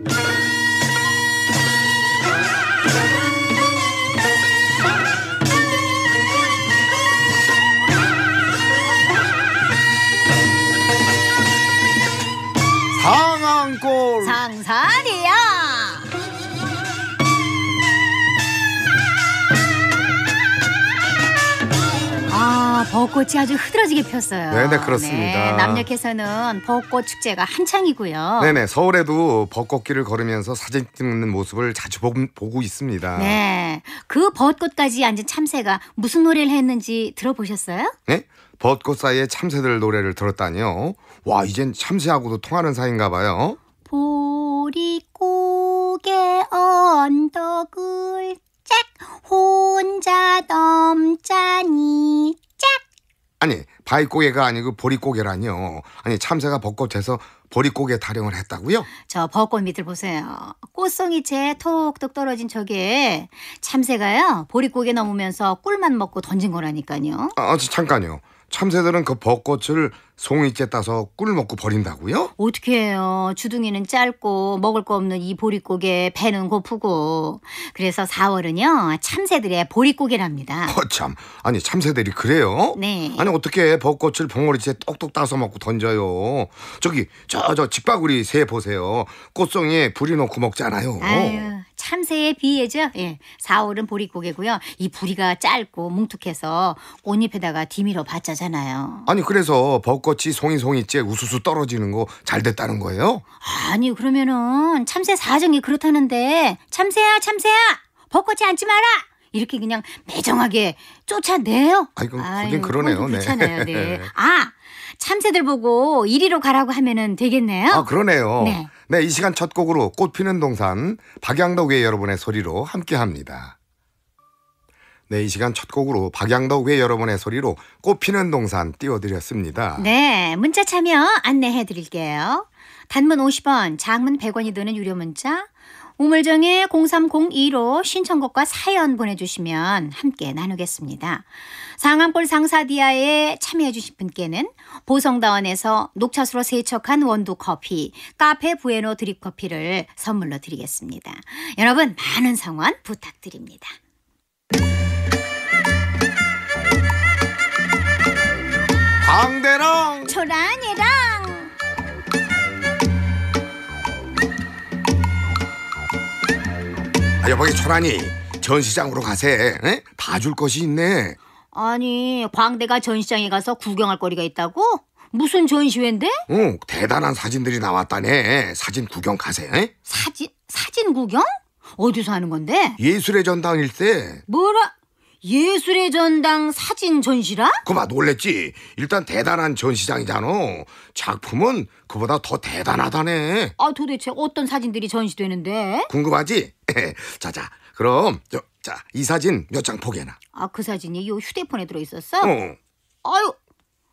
you 벚꽃이 아주 흐드러지게 폈어요. 네네 그렇습니다. 네, 남녘에서는 벚꽃 축제가 한창이고요. 네네 네, 서울에도 벚꽃길을 걸으면서 사진 찍는 모습을 자주 보, 보고 있습니다. 네, 그 벚꽃까지 앉은 참새가 무슨 노래를 했는지 들어보셨어요? 네, 벚꽃 사이에 참새들 노래를 들었다니요. 와 이젠 참새하고도 통하는 사이인가 봐요. 보리고개 언덕을 짝 혼자 넘자니 아니 바위고개가 아니고 보릿고개라니요. 아니 참새가 벚꽃에서 보릿고개 타령을 했다고요? 저 벚꽃 밑을 보세요. 꽃송이채 톡톡 떨어진 저게 참새가요 보릿고개 넘으면서 꿀만 먹고 던진 거라니까요. 아, 아 잠깐요. 참새들은 그 벚꽃을 송이째 따서 꿀 먹고 버린다고요? 어떻게 해요? 주둥이는 짧고 먹을 거 없는 이 보릿고개 배는 고프고 그래서 4월은요 참새들의 보릿고개랍니다. 거참 어, 아니 참새들이 그래요? 네. 아니 어떻게 벚꽃을 봉어리째 똑똑 따서 먹고 던져요? 저기 저저 직바구리 새 보세요. 꽃송이에 불이 놓고 먹잖아요. 아유 참새의 비예죠. 예. 4월은 보릿고개고요. 이 부리가 짧고 뭉툭해서 꽃잎에다가 디밀어 봤자잖아요 아니 그래서 벚꽃이 송이송이째 우수수 떨어지는 거 잘 됐다는 거예요? 아니 그러면은 참새 사정이 그렇다는데 참새야 참새야 벚꽃이 앉지 마라. 이렇게 그냥 매정하게 쫓아내요. 네. 네. 아 이건 그게 그러네요. 네. 그렇아요 네. 아 참새들 보고 이리로 가라고 하면은 되겠네요. 아, 그러네요. 네. 네, 이 시간 첫 곡으로 꽃 피는 동산 박양덕의 여러분의 소리로 함께 합니다. 네, 이 시간 첫 곡으로 박양덕의 여러분의 소리로 꽃 피는 동산 띄워드렸습니다. 네, 문자 참여 안내해드릴게요. 단문 50원, 장문 100원이 드는 유료 문자 우물정에 0302로 신청곡과 사연 보내주시면 함께 나누겠습니다. 상암골 상사디아에 참여해주신 분께는 보성다원에서 녹차수로 세척한 원두커피, 카페 부에노 드립커피를 선물로 드리겠습니다. 여러분 많은 성원 부탁드립니다. 광대랑 초란이랑 아, 여보기 초란이 전시장으로 가세. 에? 봐줄 것이 있네. 아니, 광대가 전시장에 가서 구경할 거리가 있다고? 무슨 전시회인데? 응, 대단한 사진들이 나왔다네. 사진 구경 가세요. 에? 사진, 사진 구경? 어디서 하는 건데? 예술의 전당일 때. 뭐라? 예술의 전당 사진 전시라? 그봐 놀랬지. 일단 대단한 전시장이잖아. 작품은 그보다 더 대단하다네. 아 도대체 어떤 사진들이 전시되는데? 궁금하지? 자자 그럼 저, 자, 이 사진 몇 장 포개나. 아, 그 사진이 요 휴대폰에 들어 있었어? 어. 아유.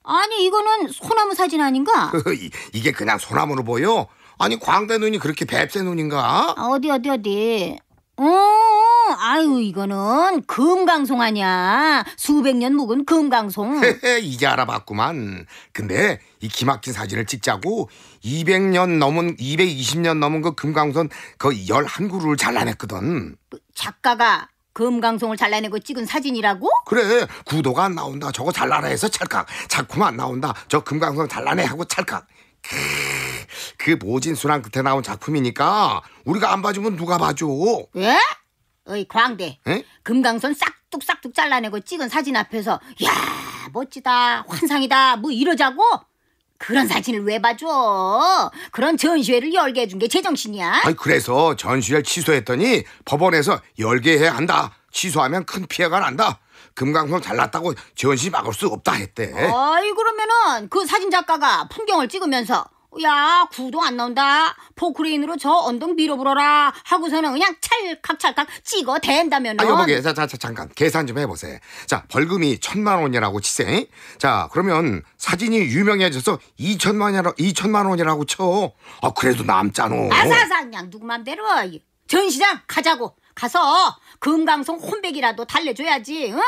아니, 이거는 소나무 사진 아닌가? 이- 게 그냥 소나무로 보여? 아니 광대 눈이 그렇게 뱁새 눈인가? 아, 어디 어디 어디. 어, 어. 아유 이거는 금강송 아니야. 수백 년 묵은 금강송. 이제 알아봤구만. 근데 이 기막힌 사진을 찍자고 200년 넘은 220년 넘은 그 금강송 그열한 그루를 잘라냈거든. 작가가 금강송을 잘라내고 찍은 사진이라고? 그래 구도가 안 나온다 저거 잘라라 해서 찰칵 작품 안 나온다 저 금강송 잘라내 하고 찰칵 그 모진 수랑 끝에 나온 작품이니까 우리가 안 봐주면 누가 봐줘? 예? 어이 광대 에? 금강손 싹둑 싹둑 잘라내고 찍은 사진 앞에서 야 멋지다 환상이다 뭐 이러자고 그런 사진을 왜 봐줘 그런 전시회를 열게 해준 게 제정신이야 아니 그래서 전시회를 취소했더니 법원에서 열게 해야 한다 취소하면 큰 피해가 난다 금강송 잘랐다고 전시 막을 수 없다 했대 아이 그러면은 그 사진작가가 풍경을 찍으면서 야구도안 나온다 포크레인으로 저 언덕 밀어불어라 하고서는 그냥 찰칵찰칵 찍어 댄다면 아 여보게 자, 뭐 자, 자 잠깐 계산 좀 해보세요 자 벌금이 천만 원이라고 치세 자 그러면 사진이 유명해져서 이천만 원이라, 고이천만 원이라고 쳐아 그래도 남자아 아사사 그냥 누구 맘대로 전 시장 가자고 가서 금강송 혼백이라도 달래줘야지. 응?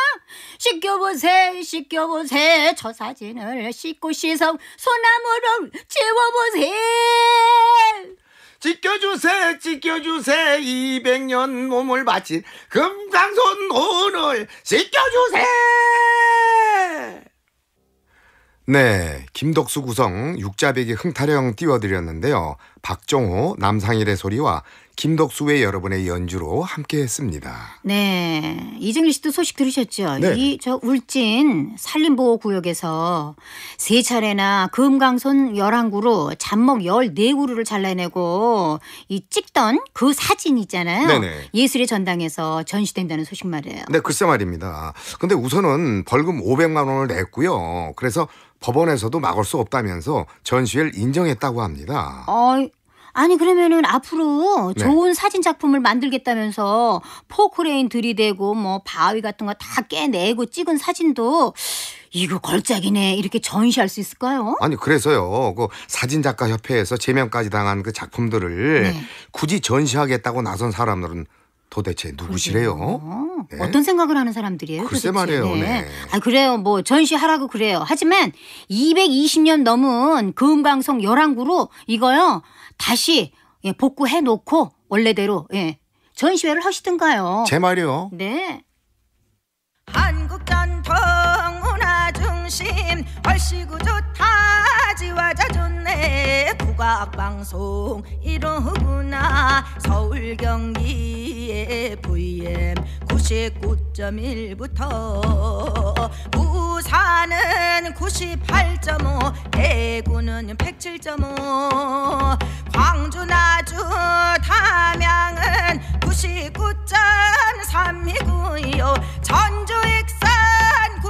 씻겨보세, 씻겨보세. 저 사진을 씻고 씻어 소나무를 채워보세. 지켜주세 요 지켜주세 요 200년 몸을 바친 금강손 오늘 지켜주세 요네 김덕수 구성 육자백이 흥타령 띄워드렸는데요 박종호 남상일의 소리와 김덕수의 여러분의 연주로 함께했습니다. 네, 이정일 씨도 소식 들으셨죠? 네. 이저 울진 산림보호 구역에서 세 차례나 금강손 11구로 잔목 14구루를 잘라내고 이 찍던 그 사진 있잖아요. 네네. 예술의 전당에서 전시된다는 소식 말이에요. 네, 글쎄 말입니다. 근데 우선은 벌금 500만 원을 냈고요. 그래서 법원에서도 막을 수 없다면서 전시회를 인정했다고 합니다. 어, 아니 그러면은 앞으로 네. 좋은 사진 작품을 만들겠다면서 포크레인 들이대고 뭐 바위 같은 거 다 깨내고 찍은 사진도 이거 걸작이네 이렇게 전시할 수 있을까요? 아니 그래서요 그 사진작가 협회에서 제명까지 당한 그 작품들을 네. 굳이 전시하겠다고 나선 사람들은 도대체 누구시래요? 네. 어떤 생각을 하는 사람들이에요? 글쎄 도대체. 말이에요. 네. 네. 아 그래요. 뭐 전시하라고 그래요. 하지만 220년 넘은 금강성 열왕구로 이거요 다시 예, 복구해 놓고 원래대로 예, 전시회를 하시든가요. 제 말이요. 네. 한국 전통 중심 얼씨구 좋다 지와자 좋네 국악방송 이러구나 서울 경기에 VM 99.1부터 부산은 98.5 대구는 107.5 광주 나주 담양은 9 9 3이구요 전주 익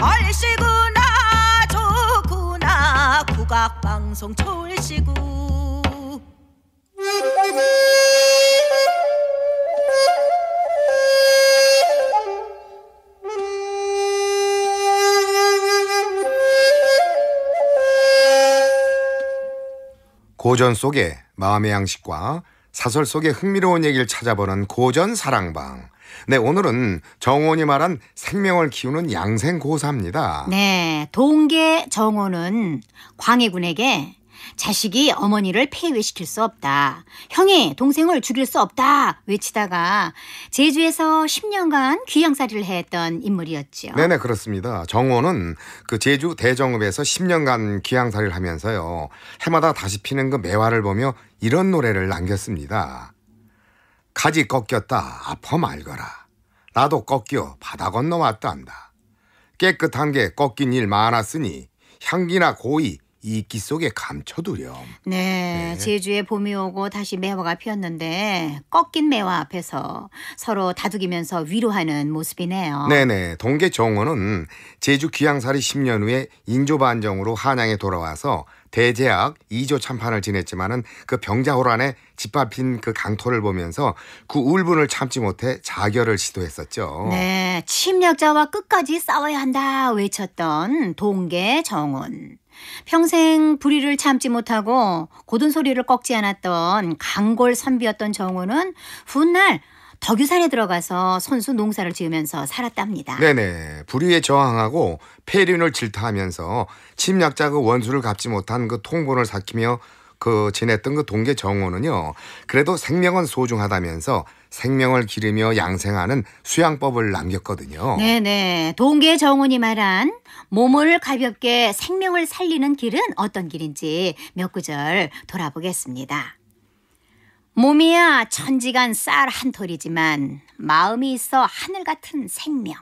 얼씨구나 좋구나 국악방송 철씨구 고전 속에 마음의 양식과 사설 속의 흥미로운 얘기를 찾아보는 고전 사랑방 네, 오늘은 정원이 말한 생명을 키우는 양생고사입니다. 네, 동계 정원은 광해군에게 자식이 어머니를 폐위시킬 수 없다. 형이 동생을 죽일 수 없다. 외치다가 제주에서 10년간 귀양살이를 했던 인물이었죠. 네네 그렇습니다. 정원은그 제주 대정읍에서 10년간 귀양살이를 하면서요. 해마다 다시 피는 그 매화를 보며 이런 노래를 남겼습니다. 가지 꺾였다 아퍼 말거라. 나도 꺾여 바다 건너왔다한다. 깨끗한 게 꺾인 일 많았으니 향기나 고이 이끼 속에 감춰두렴. 네, 네, 제주에 봄이 오고 다시 매화가 피었는데 꺾인 매화 앞에서 서로 다독이면서 위로하는 모습이네요. 네네, 동계 정원은 제주 귀양살이 10년 후에 인조반정으로 한양에 돌아와서 대제학 2조 참판을 지냈지만은 그 병자호란에 짓밟힌 그 강토를 보면서 그 울분을 참지 못해 자결을 시도했었죠. 네, 침략자와 끝까지 싸워야 한다 외쳤던 동계 정운. 평생 불의를 참지 못하고 고든 소리를 꺾지 않았던 강골 선비였던 정우는 훗날 덕유산에 들어가서 선수 농사를 지으면서 살았답니다. 네네. 불의에 저항하고 폐륜을 질타하면서 침략자 그 원수를 갚지 못한 그 통본을 삭히며 그 지냈던 그 동계 정원은요 그래도 생명은 소중하다면서 생명을 기르며 양생하는 수양법을 남겼거든요. 네네. 동계 정원이 말한 몸을 가볍게 생명을 살리는 길은 어떤 길인지 몇 구절 돌아보겠습니다. 몸이야 천지간 쌀 한 톨이지만 마음이 있어 하늘 같은 생명.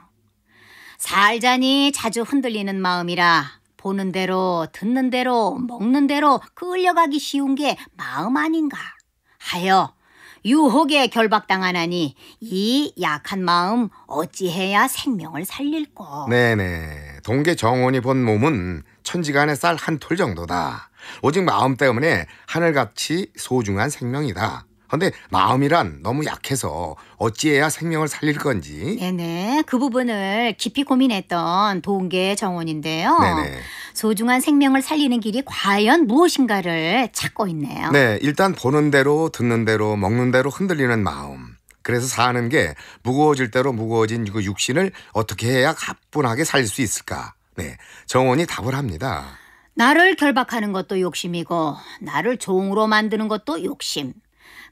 살자니 자주 흔들리는 마음이라 보는 대로, 듣는 대로, 먹는 대로 끌려가기 그 쉬운 게 마음 아닌가 하여 유혹에 결박당하나니 이 약한 마음 어찌해야 생명을 살릴꼬. 네네. 동계 정원이 본 몸은 천지간의 쌀 한 톨 정도다. 오직 마음 때문에 하늘같이 소중한 생명이다. 근데 마음이란 너무 약해서 어찌해야 생명을 살릴 건지. 네네. 그 부분을 깊이 고민했던 동계 정원인데요. 네네. 소중한 생명을 살리는 길이 과연 무엇인가를 찾고 있네요. 네. 일단 보는 대로, 듣는 대로, 먹는 대로 흔들리는 마음. 그래서 사는 게 무거워질 대로 무거워진 그 육신을 어떻게 해야 가뿐하게 살 수 있을까? 네. 정원이 답을 합니다. 나를 결박하는 것도 욕심이고 나를 종으로 만드는 것도 욕심.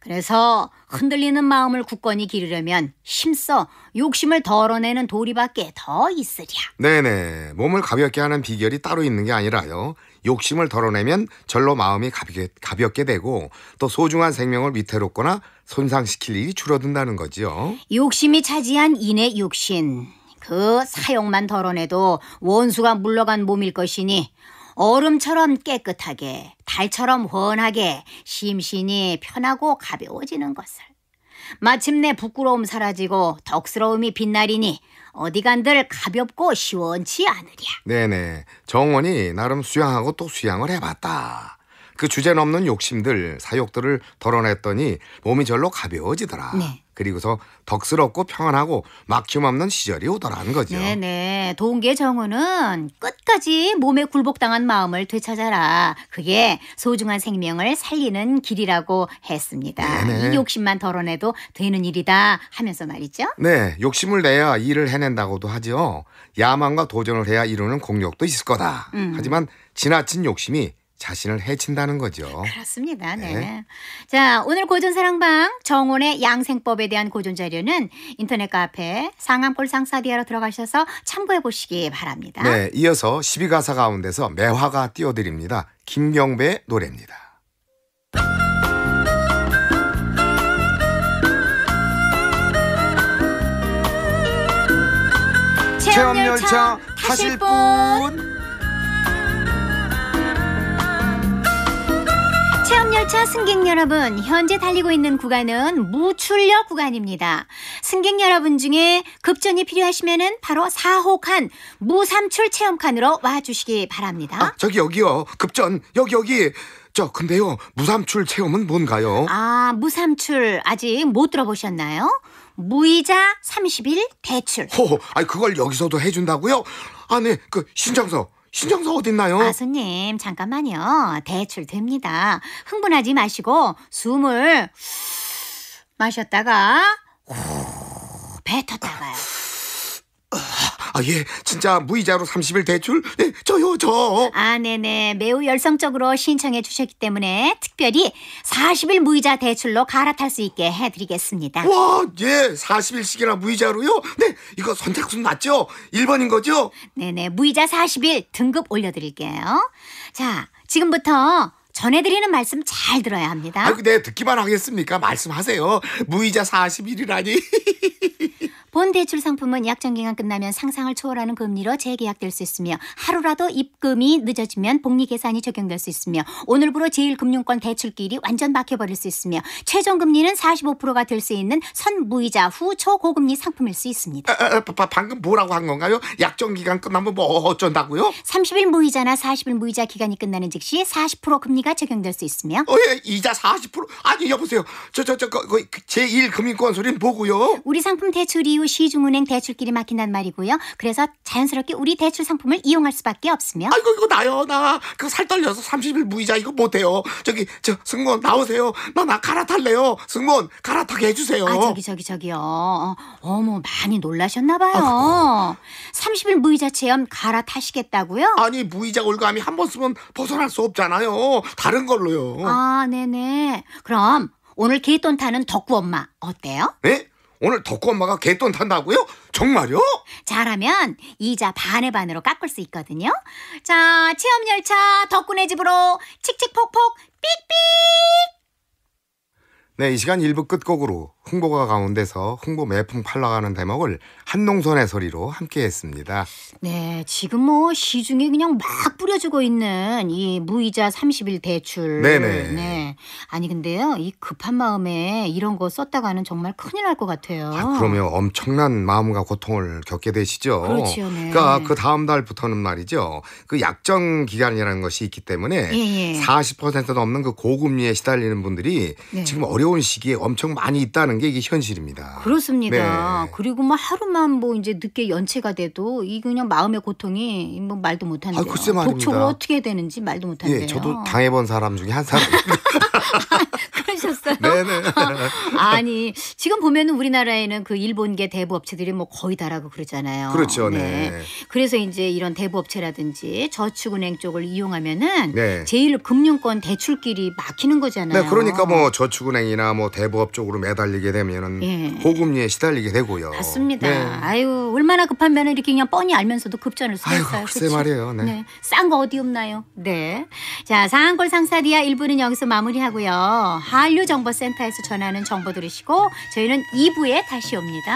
그래서 흔들리는 마음을 굳건히 기르려면 힘써 욕심을 덜어내는 도리밖에 더 있으랴. 네네. 몸을 가볍게 하는 비결이 따로 있는 게 아니라요. 욕심을 덜어내면 절로 마음이 가볍게, 가볍게 되고 또 소중한 생명을 위태롭거나 손상시킬 일이 줄어든다는 거지요. 욕심이 차지한 인의 육신. 그 사욕만 덜어내도 원수가 물러간 몸일 것이니 얼음처럼 깨끗하게, 달처럼 훤하게, 심신이 편하고 가벼워지는 것을. 마침내 부끄러움 사라지고 덕스러움이 빛나리니 어디간들 가볍고 시원치 않으랴. 네네. 정원이 나름 수양하고 또 수양을 해봤다. 그 주제넘는 욕심들, 사욕들을 덜어냈더니 몸이 절로 가벼워지더라. 네. 그리고서 덕스럽고 평안하고 막힘 없는 시절이 오더라는 거죠. 네네. 동계 정우는 끝까지 몸에 굴복당한 마음을 되찾아라. 그게 소중한 생명을 살리는 길이라고 했습니다. 네네. 이 욕심만 덜어내도 되는 일이다 하면서 말이죠. 네. 욕심을 내야 일을 해낸다고도 하지요. 야망과 도전을 해야 이루는 공력도 있을 거다. 음. 하지만 지나친 욕심이 자신을 해친다는 거죠. 그렇습니다. 네. 네. 자, 오늘 고전 사랑방 정원의 양생법에 대한 고전 자료는 인터넷 카페 상암골 상사디아로 들어가셔서 참고해 보시기 바랍니다. 네, 이어서 12가사 가운데서 매화가 띄워드립니다. 김경배 노래입니다. 체험열차 타실 분 체험열차 승객 여러분, 현재 달리고 있는 구간은 무출력 구간입니다. 승객 여러분 중에 급전이 필요하시면 바로 4호 칸, 무삼출 체험칸으로 와주시기 바랍니다. 아, 저기 여기요. 급전, 여기, 여기. 저, 근데요, 무삼출 체험은 뭔가요? 아, 무삼출 아직 못 들어보셨나요? 무이자 30일 대출. 호, 아니, 그걸 여기서도 해준다고요? 아니, 그 신청서 신장사 어딨나요? 아수님 잠깐만요. 대출 됩니다. 흥분하지 마시고 숨을 마셨다가 배 텄다가요. 아, 예. 진짜 무이자로 30일 대출? 네, 저요, 저. 아, 네네. 매우 열성적으로 신청해 주셨기 때문에 특별히 40일 무이자 대출로 갈아탈 수 있게 해드리겠습니다. 와, 예. 40일씩이나 무이자로요? 네, 이거 선택순 맞죠? 1번인 거죠? 네네. 무이자 40일 등급 올려드릴게요. 자, 지금부터 전해드리는 말씀 잘 들어야 합니다. 아 네, 듣기만 하겠습니까? 말씀하세요. 무이자 40일이라니. 본 대출 상품은 약정 기간 끝나면 상상을 초월하는 금리로 재계약될 수 있으며 하루라도 입금이 늦어지면 복리 계산이 적용될 수 있으며 오늘부로 제1금융권 대출 길이 완전 막혀버릴 수 있으며 최종 금리는 45%가 될 수 있는 선무이자 후 초고금리 상품일 수 있습니다. 아, 아, 방금 뭐라고 한 건가요? 약정 기간 끝나면 뭐 어, 어쩐다고요? 30일 무이자나 40일 무이자 기간이 끝나는 즉시 40% 금리가 적용될 수 있으며 어, 예, 이자 40% 아니 여보세요. 저 저 저제1금융권 그, 그, 그 소리는 뭐고요? 우리 상품 대출이 이후 시중은행 대출길이 막힌단 말이고요. 그래서 자연스럽게 우리 대출 상품을 이용할 수밖에 없으며 아이고 이거 나요 나 그거 살 떨려서 30일 무이자 이거 못해요 저기 저 승무원 나오세요 나 나 갈아탈래요 승무원 갈아타게 해주세요 아 저기 저기 저기요 어, 어머 많이 놀라셨나 봐요 30일 아, 무이자 체험 갈아타시겠다고요? 아니 무이자 올감이 한 번 쓰면 벗어날 수 없잖아요 다른 걸로요 아 네네 그럼 오늘 개돈 타는 덕구 엄마 어때요? 네? 오늘 덕구 엄마가 개돈 탄다고요? 정말요? 잘하면 이자 반의 반으로 깎을 수 있거든요. 자, 체험 열차 덕구네 집으로 칙칙폭폭 삑삑. 네, 이 시간 1부 끝곡으로 홍보가 가운데서 홍보 매품 팔러가는 대목을 한농선의 소리로 함께했습니다. 네, 지금 뭐 시중에 그냥 막 뿌려주고 있는 이 무이자 30일 대출. 네네. 네. 아니 근데요, 이 급한 마음에 이런 거 썼다가는 정말 큰일 날 것 같아요. 아, 그러면 엄청난 마음과 고통을 겪게 되시죠. 그렇지 네. 그러니까 그 다음 달부터는 말이죠. 그 약정 기간이라는 것이 있기 때문에 예, 예. 40% 넘는 그 고금리에 시달리는 분들이 네. 지금 어려운 시기에 엄청 많이 있다는. 있다는 게 이게 현실입니다. 그렇습니다. 네. 그리고 뭐 하루만 뭐 이제 늦게 연체가 돼도 이 그냥 마음의 고통이 뭐 말도 못한데요. 아, 독촉을 어떻게 해야 되는지 말도 못한데요. 예, 저도 당해본 사람 중에 한 사람. 그러셨어요? 네네. 어, 아니 지금 보면은 우리나라에는 그 일본계 대부 업체들이 뭐 거의 다라고 그러잖아요. 그렇죠. 네. 네. 그래서 이제 이런 대부 업체라든지 저축은행 쪽을 이용하면은 네. 제일 금융권 대출길이 막히는 거잖아요. 네, 그러니까 뭐 저축은행이나 뭐 대부업 쪽으로 매달리게 되면은 네. 고금리에 시달리게 되고요. 맞습니다. 네. 아유 얼마나 급하면 이렇게 그냥 뻔히 알면서도 급전을 쓰겠어요. 글쎄 그렇죠? 말이에요. 네. 네. 싼 거 어디 없나요? 네. 자 상한골 상사디아 1부는 여기서 마무리하고. 거고요. 한류 정보센터에서 전하는 정보 들으시고 저희는 2부에 다시 옵니다.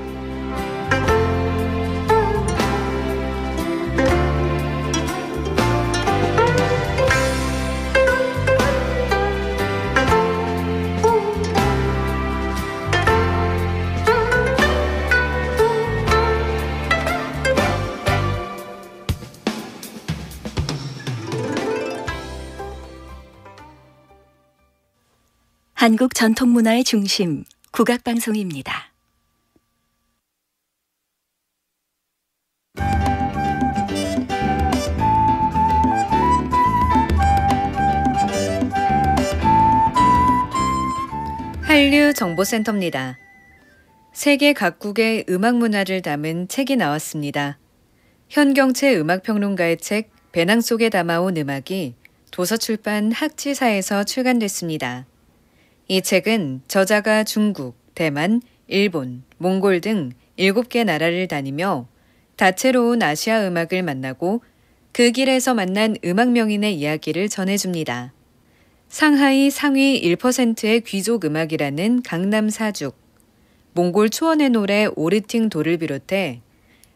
한국 전통문화의 중심, 국악방송입니다. 한류 정보센터입니다. 세계 각국의 음악 문화를 담은 책이 나왔습니다. 현경채 음악평론가의 책 배낭 속에 담아온 음악이 도서출판 학지사에서 출간됐습니다. 이 책은 저자가 중국, 대만, 일본, 몽골 등 7개 나라를 다니며 다채로운 아시아 음악을 만나고 그 길에서 만난 음악 명인의 이야기를 전해줍니다. 상하이 상위 1%의 귀족 음악이라는 강남 사죽, 몽골 초원의 노래 오르팅 도를 비롯해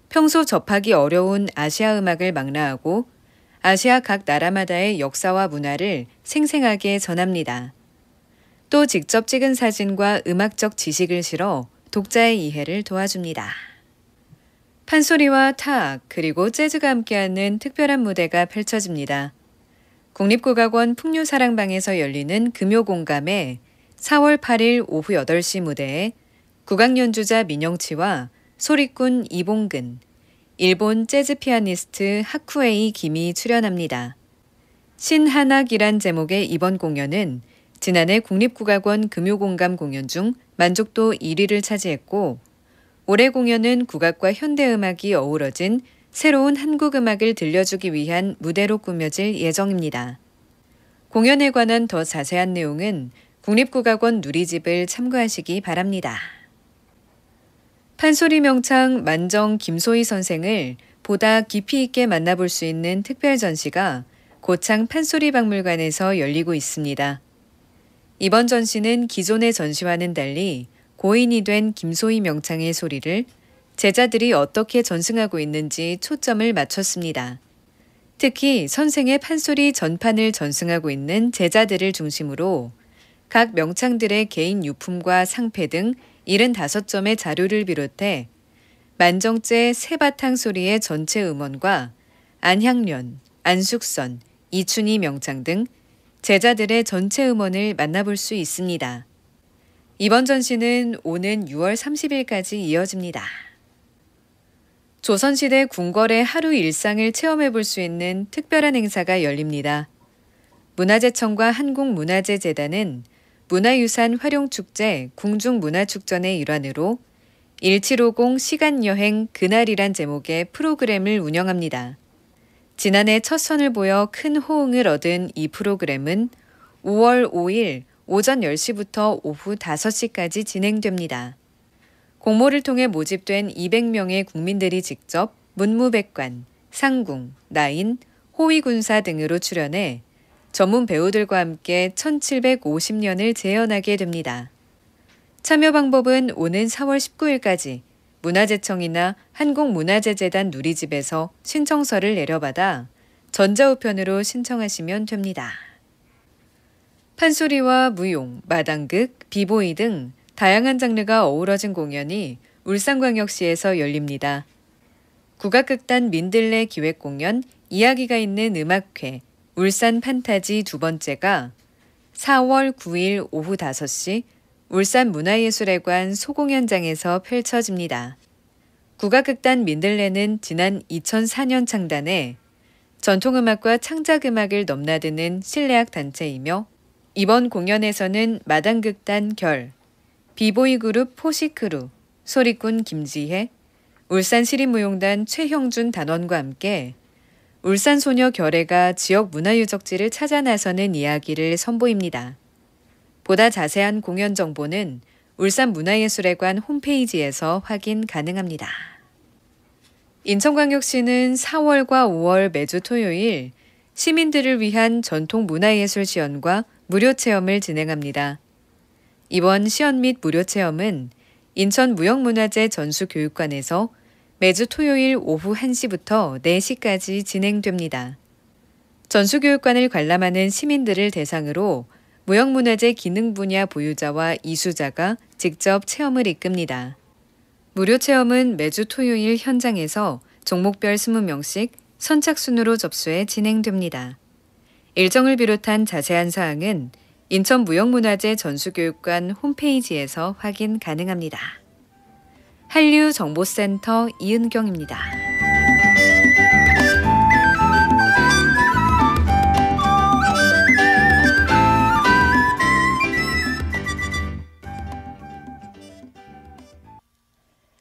평소 접하기 어려운 아시아 음악을 망라하고 아시아 각 나라마다의 역사와 문화를 생생하게 전합니다. 또 직접 찍은 사진과 음악적 지식을 실어 독자의 이해를 도와줍니다. 판소리와 타악, 그리고 재즈가 함께하는 특별한 무대가 펼쳐집니다. 국립국악원 풍류사랑방에서 열리는 금요공감에 4월 8일 오후 8시 무대에 국악연주자 민영치와 소리꾼 이봉근, 일본 재즈 피아니스트 하쿠에이 김이 출연합니다. 신한학이란 제목의 이번 공연은 지난해 국립국악원 금요공감 공연 중 만족도 1위를 차지했고 올해 공연은 국악과 현대음악이 어우러진 새로운 한국 음악을 들려주기 위한 무대로 꾸며질 예정입니다. 공연에 관한 더 자세한 내용은 국립국악원 누리집을 참고하시기 바랍니다. 판소리 명창 만정 김소희 선생을 보다 깊이 있게 만나볼 수 있는 특별 전시가 고창 판소리 박물관에서 열리고 있습니다. 이번 전시는 기존의 전시와는 달리 고인이 된 김소희 명창의 소리를 제자들이 어떻게 전승하고 있는지 초점을 맞췄습니다. 특히 선생의 판소리 전판을 전승하고 있는 제자들을 중심으로 각 명창들의 개인 유품과 상패 등 75점의 자료를 비롯해 만정제 세바탕 소리의 전체 음원과 안향련, 안숙선, 이춘희 명창 등 제자들의 전체 음원을 만나볼 수 있습니다. 이번 전시는 오는 6월 30일까지 이어집니다. 조선시대 궁궐의 하루 일상을 체험해 볼 수 있는 특별한 행사가 열립니다. 문화재청과 한국문화재재단은 문화유산 활용축제 궁중문화축전의 일환으로 1750 시간여행 그날이란 제목의 프로그램을 운영합니다. 지난해 첫 선을 보여 큰 호응을 얻은 이 프로그램은 5월 5일 오전 10시부터 오후 5시까지 진행됩니다. 공모를 통해 모집된 200명의 국민들이 직접 문무백관, 상궁, 나인, 호위군사 등으로 출연해 전문 배우들과 함께 1750년을 재현하게 됩니다. 참여 방법은 오는 4월 19일까지 문화재청이나 한국문화재재단 누리집에서 신청서를 내려받아 전자우편으로 신청하시면 됩니다. 판소리와 무용, 마당극, 비보이 등 다양한 장르가 어우러진 공연이 울산광역시에서 열립니다. 국악극단 민들레 기획공연 이야기가 있는 음악회 울산 판타지 두 번째가 4월 9일 오후 5시 울산 문화예술회관 소공연장에서 펼쳐집니다. 국악극단 민들레는 지난 2004년 창단해 전통음악과 창작음악을 넘나드는 실내악 단체이며 이번 공연에서는 마당극단 결, 비보이 그룹 포시크루, 소리꾼 김지혜, 울산시립무용단 최형준 단원과 함께 울산소녀 결혜가 지역 문화유적지를 찾아 나서는 이야기를 선보입니다. 보다 자세한 공연 정보는 울산문화예술회관 홈페이지에서 확인 가능합니다. 인천광역시는 4월과 5월 매주 토요일 시민들을 위한 전통 문화예술 시연과 무료 체험을 진행합니다. 이번 시연 및 무료 체험은 인천 무형문화재 전수교육관에서 매주 토요일 오후 1시부터 4시까지 진행됩니다. 전수교육관을 관람하는 시민들을 대상으로 무형문화재 기능 분야 보유자와 이수자가 직접 체험을 이끕니다. 무료 체험은 매주 토요일 현장에서 종목별 20명씩 선착순으로 접수해 진행됩니다. 일정을 비롯한 자세한 사항은 인천무형문화재 전수교육관 홈페이지에서 확인 가능합니다. 한류정보센터 이은경입니다.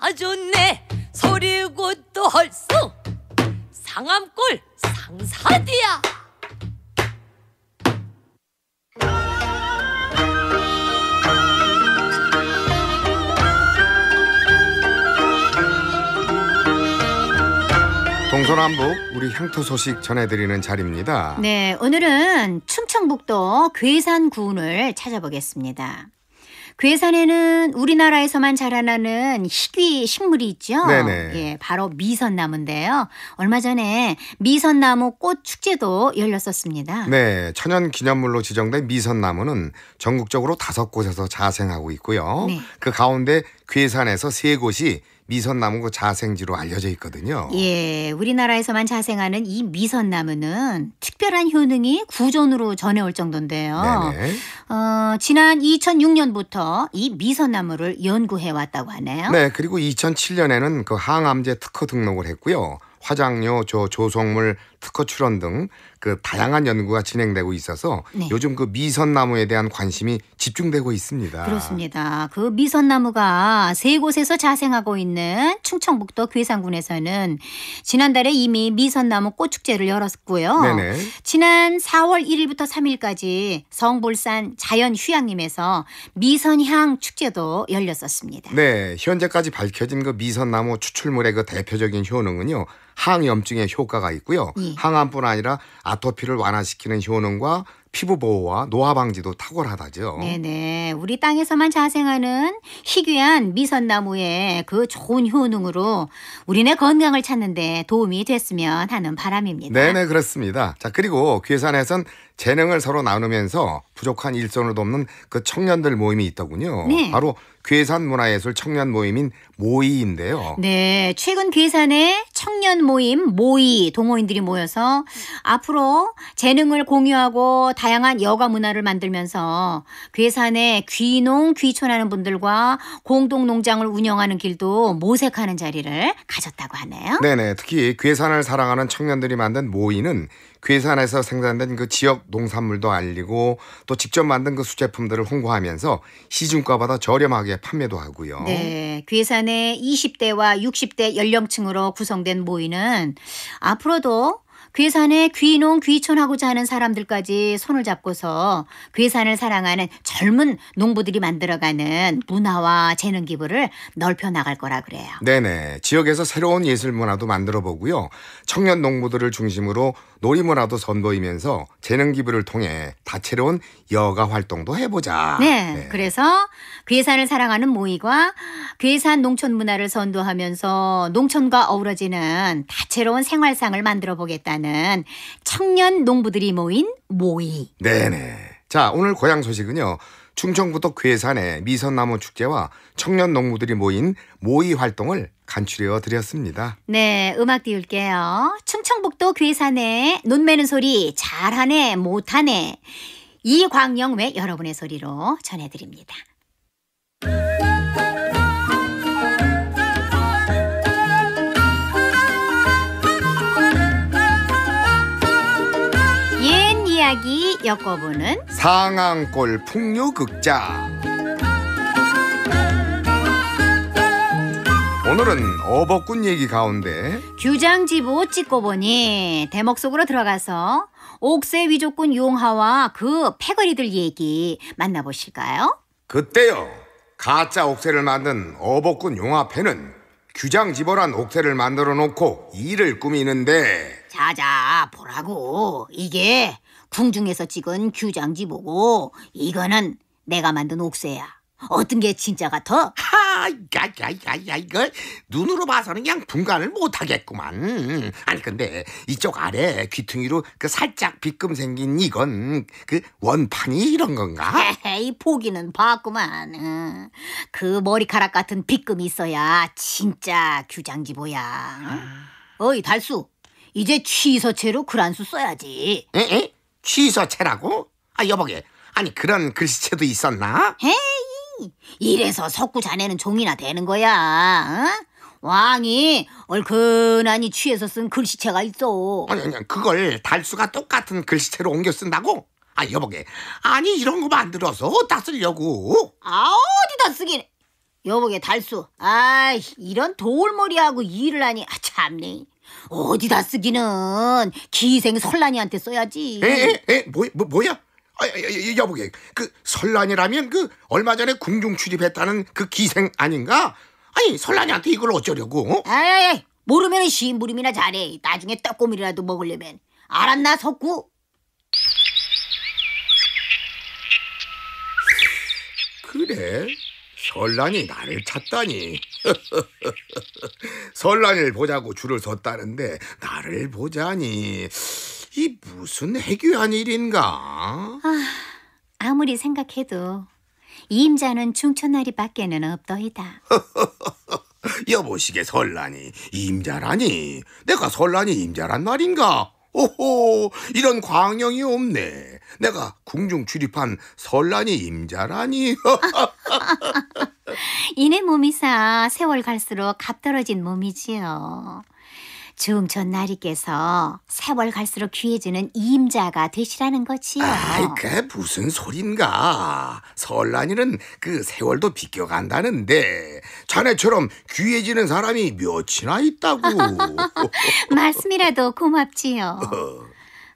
아주 네 소리고 또 헐수 상암골 상사디야 동서남북 우리 향토 소식 전해드리는 자리입니다. 네, 오늘은 충청북도 괴산군을 찾아보겠습니다. 괴산에는 우리나라에서만 자라나는 희귀 식물이 있죠. 네네. 예, 바로 미선나무인데요. 얼마 전에 미선나무 꽃 축제도 열렸었습니다. 네, 천연 기념물로 지정된 미선나무는 전국적으로 다섯 곳에서 자생하고 있고요. 네. 그 가운데 괴산에서 세 곳이 미선나무고 자생지로 알려져 있거든요. 예, 우리나라에서만 자생하는 이 미선나무는 특별한 효능이 구전으로 전해올 정도인데요. 네네. 어, 지난 2006년부터 이 미선나무를 연구해 왔다고 하네요. 네, 그리고 2007년에는 그 항암제 특허 등록을 했고요. 화장료, 저 조성물, 특허 출원 등그 다양한 연구가 진행되고 있어서 네. 요즘 그 미선나무에 대한 관심이 집중되고 있습니다. 그렇습니다. 그 미선나무가 세 곳에서 자생하고 있는 충청북도 괴산군에서는 지난달에 이미 미선나무 꽃축제를 열었고요. 네네. 지난 4월 1일부터 3일까지 성불산 자연휴양림에서 미선향 축제도 열렸었습니다. 네, 현재까지 밝혀진 그 미선나무 추출물의 그 대표적인 효능은요. 항염증에 효과가 있고요. 예. 항암뿐 아니라 아토피를 완화시키는 효능과 피부 보호와 노화 방지도 탁월하다죠. 네네. 우리 땅에서만 자생하는 희귀한 미선나무의 그 좋은 효능으로 우리네 건강을 찾는데 도움이 됐으면 하는 바람입니다. 네네, 그렇습니다. 자, 그리고 괴산에선 재능을 서로 나누면서 부족한 일손을 돕는 그 청년들 모임이 있더군요. 네. 바로 괴산 문화예술 청년 모임인 모이인데요. 네, 최근 괴산에 청년 모임 모이 동호인들이 모여서 앞으로 재능을 공유하고 다양한 여가 문화를 만들면서 괴산의 귀농 귀촌하는 분들과 공동 농장을 운영하는 길도 모색하는 자리를 가졌다고 하네요. 네, 네. 특히 괴산을 사랑하는 청년들이 만든 모이는 괴산에서 생산된 그 지역 농산물도 알리고 또 직접 만든 그 수제품들을 홍보하면서 시중가보다 저렴하게 판매도 하고요. 네. 괴산의 20대와 60대 연령층으로 구성된 모이는 앞으로도 괴산의 귀농 귀촌하고자 하는 사람들까지 손을 잡고서 괴산을 사랑하는 젊은 농부들이 만들어가는 문화와 재능 기부를 넓혀 나갈 거라 그래요. 네네. 지역에서 새로운 예술 문화도 만들어 보고요. 청년 농부들을 중심으로 놀이문화도 선보이면서 재능 기부를 통해 다채로운 여가 활동도 해보자. 네, 네. 그래서 괴산을 사랑하는 모의과 괴산 농촌 문화를 선도하면서 농촌과 어우러지는 다채로운 생활상을 만들어 보겠다는 하는 청년 농부들이 모인 모의. 네네. 자, 오늘 고향 소식은요. 충청북도 괴산의 미선나무 축제와 청년 농부들이 모인 모의 활동을 간추려 드렸습니다. 네, 음악 띄울게요. 충청북도 괴산에눈 매는 소리 잘하네 못하네 이광영 외 여러분의 소리로 전해드립니다. 이야기 엮어보는 상황골 풍류극장 오늘은 어버군 얘기 가운데 규장지보 찍고 보니 대목 속으로 들어가서 옥새 위조꾼 용하와 그 패거리들 얘기 만나보실까요? 그때요 가짜 옥새를 만든 어버군 용화패는 규장지보란 옥새를 만들어 놓고 일을 꾸미는데 자자 보라고 이게 궁중에서 찍은 규장지보고 이거는 내가 만든 옥새야. 어떤 게 진짜 같아? 하, 야야야야 이거 눈으로 봐서는 그냥 분간을 못 하겠구만. 아니 근데 이쪽 아래 귀퉁이로 그 살짝 빗금 생긴 이건 그 원판이 이런 건가? 헤헤이 보기는 봤구만. 그 머리카락 같은 빗금이 있어야 진짜 규장지보야. 아. 어이 달수 이제 취소체로 그란수 써야지. 에? 에? 취소체라고아 여보게 아니 그런 글씨체도 있었나? 헤이 이래서 석구 자네는 종이나 되는 거야 어? 왕이 얼큰하니 취해서 쓴 글씨체가 있어 아니, 아니 그걸 달수가 똑같은 글씨체로 옮겨 쓴다고? 아 여보게 아니 이런 거 만들어서 어디다 쓰려고? 아 어디다 쓰긴 여보게 달수 아이 이런 도울머리하고 일을 하니 아, 참네 어디다 쓰기는 기생 설란이한테 써야지. 에에에 뭐, 뭐야 아, 여보게 그 설란이라면 그 얼마 전에 궁중 출입했다는 그 기생 아닌가? 아니 설란이한테 이걸 어쩌려고? 어? 에이 모르면 시인부림이나 잘해. 나중에 떡고밀이라도 먹으려면 알았나 석구? 그래 설란이 나를 찾다니. 설란을 보자고 줄을 섰다는데 나를 보자니 이 무슨 해교한 일인가? 아, 아무리 생각해도 임자는 중천날리 밖에는 없더이다. 여보시게 설란이 임자라니 내가 설란이 임자란 말인가? 오호 이런 광영이 없네. 내가 궁중 출입한 설란이 임자라니. 이내 몸이사 세월 갈수록 값떨어진 몸이지요. 중천 나리께서 세월 갈수록 귀해지는 임자가 되시라는 거지요. 아이, 그게 무슨 소린가. 설날이는 그 세월도 비껴간다는데 자네처럼 귀해지는 사람이 몇이나 있다고. 말씀이라도 고맙지요. 어.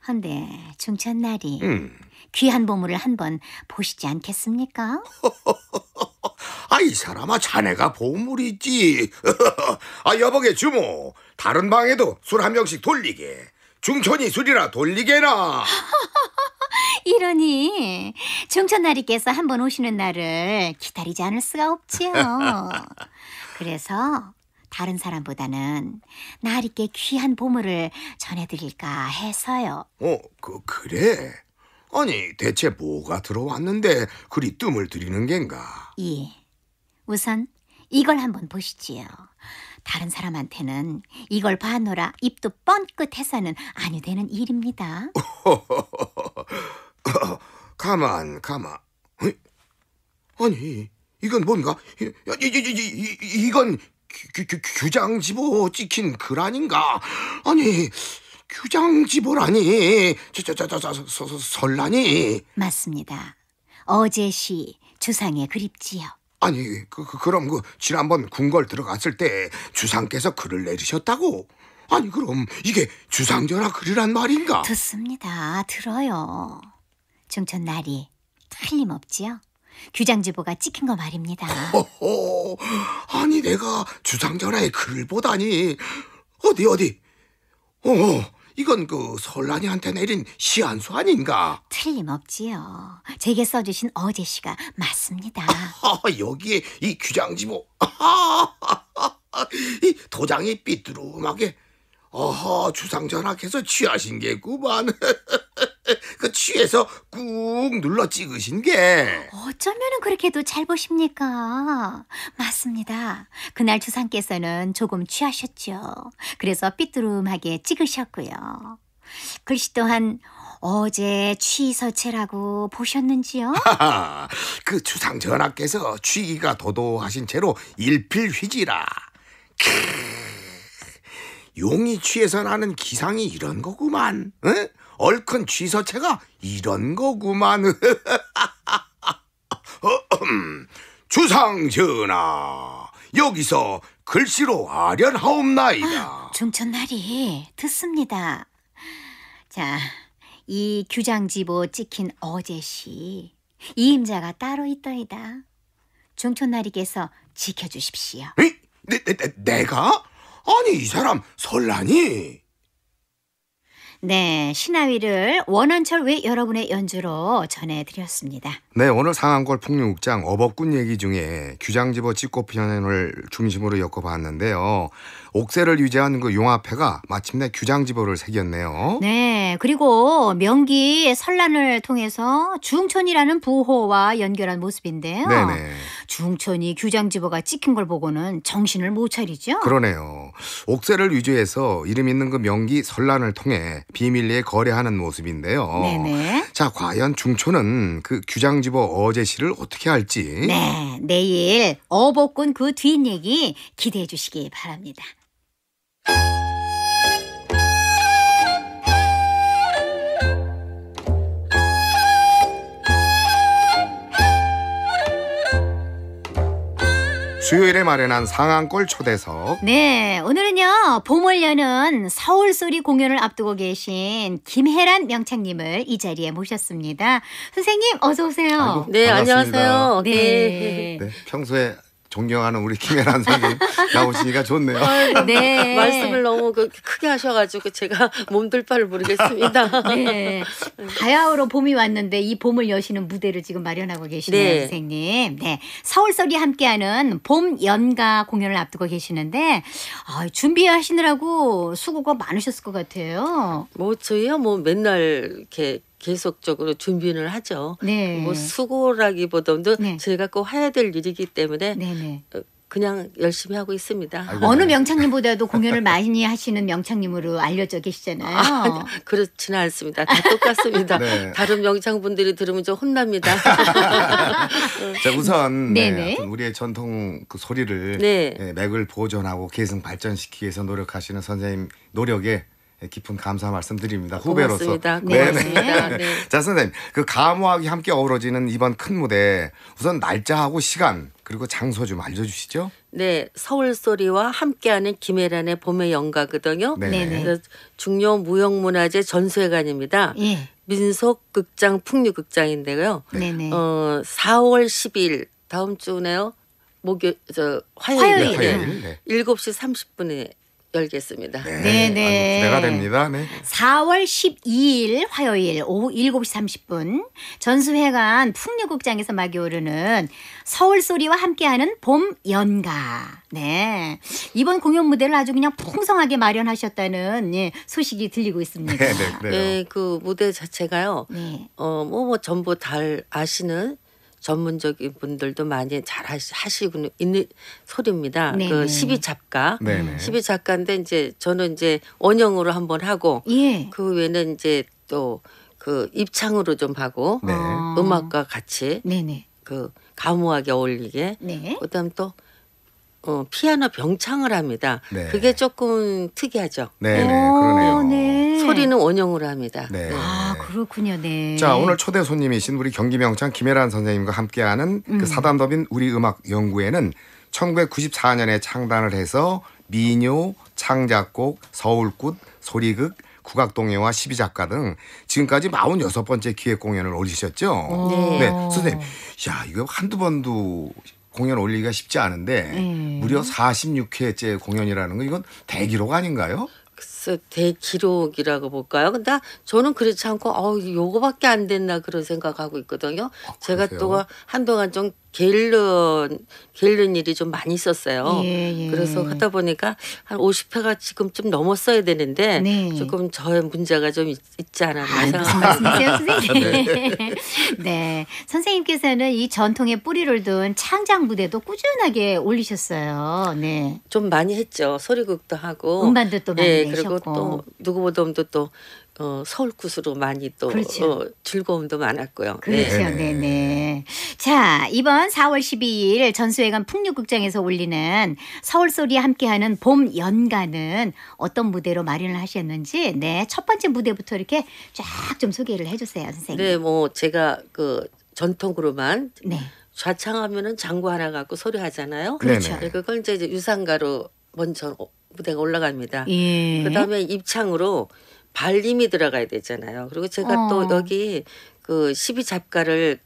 헌데 중천 나리. 음. 귀한 보물을 한 번 보시지 않겠습니까? 아, 이 사람아, 자네가 보물이지. 아, 여보게 주모. 다른 방에도 술한 병씩 돌리게. 중천이 술이라 돌리게나. 이러니 중천나리께서 한 번 오시는 날을 기다리지 않을 수가 없지요. 그래서 다른 사람보다는 나리께 귀한 보물을 전해드릴까 해서요. 어, 그, 그래? 아니, 대체 뭐가 들어왔는데 그리 뜸을 들이는 겐가? 예. 우선 이걸 한번 보시지요. 다른 사람한테는 이걸 봐노라 입도 뻔끗해서는 아니 되는 일입니다. 가만, 가만. 아니, 이건 뭔가? 이, 이, 이, 이, 이건 규, 규, 규장지보 찍힌 글 아닌가? 아니, 규장지보라니 설라니 맞습니다 어제 시주상에 그립지요 아니 그, 그, 럼그 지난번 궁궐 들어갔을 때 주상께서 글을 내리셨다고 아니 그럼 이게 주상전하 글이란 말인가 듣습니다 들어요 중천 날이 틀림없지요 규장지보가 찍힌 거 말입니다 허허, 아니 내가 주상전하의 글을 보다니 어디 어디 어허 어. 이건 그 설란이한테 내린 시한수 아닌가? 틀림없지요. 제게 써주신 어제 씨가 맞습니다. 아, 여기에 이 규장지모, 아, 이 도장이 삐뚤음하게 어허 주상전하께서 취하신 게구만 그 취해서 꾹 눌러 찍으신 게 어쩌면 은 그렇게도 잘 보십니까? 맞습니다. 그날 주상께서는 조금 취하셨죠. 그래서 삐뚤음하게 찍으셨고요. 글씨 또한 어제 취서체라고 보셨는지요? 그 주상전하께서 취기가 도도하신 채로 일필휘지라 캬. 용이 취해서 나는 기상이 이런 거구만. 응? 얼큰 취서체가 이런 거구만. 주상 전하, 여기서 글씨로 아련하옵나이다. 아, 중천날이 듣습니다. 자, 이 규장지보 찍힌 어제시 이임자가 따로 있더이다. 중천날이께서 지켜주십시오. 에? 내, 내, 내가? 아니 이 사람 설라니? 네, 시나위를 원한철 외 여러분의 연주로 전해드렸습니다. 네, 오늘 상암골풍류극장 어법군 얘기 중에 규장집어 찌꼬 편을 중심으로 엮어봤는데요. 옥새를 유지한 그 용화패가 마침내 규장지보를 새겼네요. 네, 그리고 명기 설란을 통해서 중촌이라는 부호와 연결한 모습인데요. 네네. 중촌이 규장지보가 찍힌 걸 보고는 정신을 못 차리죠. 그러네요. 옥새를 위주해서 이름 있는 그 명기 설란을 통해 비밀리에 거래하는 모습인데요. 네네. 자, 과연 중촌은 그 규장지보 어제시를 어떻게 할지. 네, 내일 어복군 그 뒷얘기 기대해 주시기 바랍니다. 수요일에 마련한 상한골 초대석. 네, 오늘은요 봄을 여는 서울 소리 공연을 앞두고 계신 김혜란 명창님을 이 자리에 모셨습니다. 선생님 어서 오세요. 아이고, 네, 반갑습니다. 안녕하세요. 네. 네. 네. 평소에 존경하는 우리 김혜란 선생님 나오시니까 좋네요. 어, 네. 말씀을 너무 그, 크게 하셔가지고 제가 몸둘 바를 모르겠습니다. 네. 바야흐로 봄이 왔는데 이 봄을 여시는 무대를 지금 마련하고 계시네요, 네. 선생님. 네. 서울설이 함께하는 봄 연가 공연을 앞두고 계시는데 아, 준비하시느라고 수고가 많으셨을 것 같아요. 뭐 저희야 뭐 맨날 이렇게 계속적으로 준비를 하죠. 네. 뭐 수고라기보다도 네. 희가꼭 해야 될 일이기 때문에 네네. 네. 어, 그냥 열심히 하고 있습니다. 아이고. 어느 네. 명창님보다도 공연을 많이 하시는 명창님으로 알려져 계시잖아요. 아, 네. 그렇지는 않습니다. 다 똑같습니다. 네. 다른 명창분들이 들으면 좀 혼납니다. 자, 우선 네, 우리의 전통 그 소리를 네. 예, 맥을 보존하고 계승 발전시키기 위해서 노력하시는 선생님 노력에 예, 깊은 감사 말씀드립니다. 후배로서. 고맙습니다. 네, 네. 고 네. 자 선생님 그 가무하기 함께 어우러지는 이번 큰 무대 우선 날짜하고 시간 그리고 장소 좀 알려주시죠. 네, 서울 소리와 함께하는 김혜란의 봄의 연가거든요. 네. 네. 중요 무형문화재 전수회관입니다. 예. 민속극장 풍류극장인데요. 네 어, 4월 10일 다음 주네요. 목요 저 화요일, 화요일. 네. 7시 30분에 열겠습니다. 네, 네. 네. 기가 됩니다. 네. 4월 12일 화요일 오후 7시 30분 전수회관 풍류극장에서 막이 오르는 서울 소리와 함께하는 봄 연가. 네. 이번 공연 무대를 아주 그냥 풍성하게 마련하셨다는 예, 소식이 들리고 있습니다. 네, 네, 네, 그 무대 자체가요. 네. 어, 뭐, 뭐 전부 다 아시는 전문적인 분들도 많이 잘 하시고 있는 소리입니다. 그 네네. 그 시비 작가, 네네. 시비 작가인데 이제 저는 이제 원형으로 한번 하고 예. 그 외에는 이제 또 그 입창으로 좀 하고 네. 음악과 같이 네네. 그 가무하게 어울리게 네. 그다음 또 어, 피아노 병창을 합니다. 네. 그게 조금 특이하죠. 네, 네, 그러네요. 네. 소리는 원형으로 합니다. 네. 네. 아 그렇군요. 네. 자 오늘 초대 손님이신 우리 경기명창 김혜란 선생님과 함께하는 그 음. 그 사단법인 우리 음악 연구회는 1994년에 창단을 해서 민요, 창작곡, 서울꽃, 소리극, 국악동요와 시비작가 등 지금까지 46번째 기획공연을 올리셨죠. 오. 네. 선생님, 야 이거 한두 번도 공연 올리기가 쉽지 않은데 음. 무려 46회째 공연이라는 건 이건 대기록 아닌가요? 글쎄 대기록이라고 볼까요? 근데 저는 그렇지 않고 어 요거밖에 안 됐나 그런 생각하고 있거든요. 아, 제가 또 한동안 좀 게을른 게을른 일이 좀 많이 있었어요. 예, 예. 그래서 하다 보니까 한 50회가 지금좀 넘었어야 되는데 네. 조금 저의 문제가 좀 있, 지 않았나 아, 생각합니다. 선생님. 네. 네. 선생님께서는 이 전통의 뿌리를 둔 창작 무대도 꾸준하게 올리셨어요. 네. 좀 많이 했죠. 소리극도 하고 음반도 또 많이 예, 내셨고. 또 어. 뭐 누구보다도 또 어, 서울 굿으로 많이 또 그렇죠. 어, 즐거움도 많았고요. 그렇죠. 네. 네 자, 이번 4월 12일 전수회관 풍류극장에서 올리는 서울 소리와 함께하는 봄 연가는 어떤 무대로 마련을 하셨는지 네, 첫 번째 무대부터 이렇게 쫙 좀 소개를 해 주세요, 선생님. 네, 뭐 제가 그 전통으로만 네. 좌창하면은 장구 하나 갖고 소리하잖아요. 그렇죠. 네, 그걸 이제 유산가로 먼저 무대가 올라갑니다. 예. 그다음에 입창으로 발림이 들어가야 되잖아요. 그리고 제가 어. 또 여기 그 12잡가를